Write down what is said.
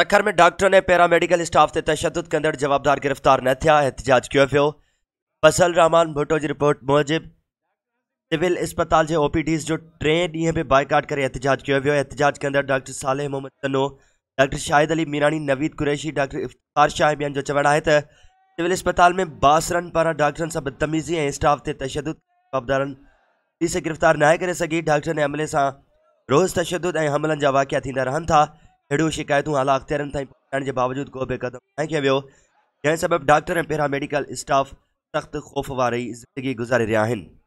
तखर में डॉक्टर ने paramedical staff से तशद के अंदर जवाबदार गिरफ्तार न थिया एहतजाज क्यों पियो बसल रहमान भुट्टो की रिपोर्ट मूजिब सिविल अस्पताल के ओ जो टे डी भी बाइकाट कर एहतजाज किया वो एहतजाज के अंदर डॉक्टर साले मोहम्मद तनो डॉक्टर शाहिद अली मीरानी नवीद कुरैशी डॉक्टर इफ्तार शाह जो चवण है तो सिविल अस्पताल में बासरन पारा डॉक्टर से बदतमीजी ए स्टाफ से तशद जवाबदारन पुलिस गिरफ्तार ना कर सघी डॉक्टर ने अमले से रोज़ तशद ए हमलन जहा वाक़िया रहन था अड़ो शिकायतों आला अख्तियार के बावजूद को भी क़दम न किया वो जंहिं सबबि डॉक्टर ऐं पैरामेडिकल स्टाफ सख्त ख़ौफ़ वारी ज़िंदगी गुज़ारे रहा है